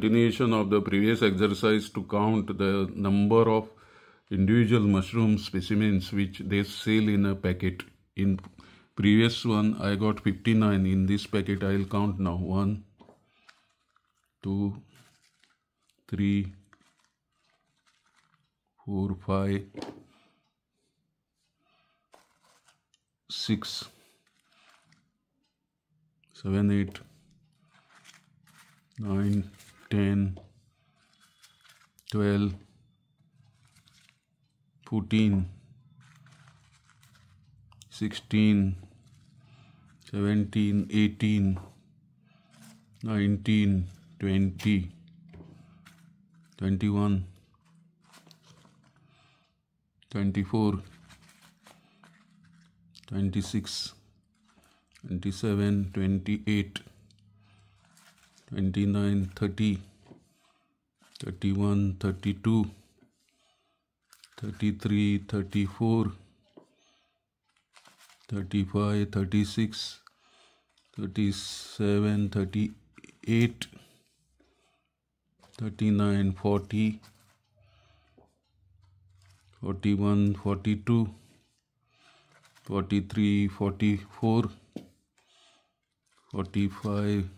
continuation of the previous exercise to count the number of individual mushroom specimens which they sell in a packet. In previous one I got 59, in this packet I will count now 1, 2, 3, 4, 5, 6, 7, 8, 9, 10 12 14 16 17 18 19 20 21 24 26 27 28 29 30 31 32 33 34 35 36 37 38 39 40 41 42 43 44 45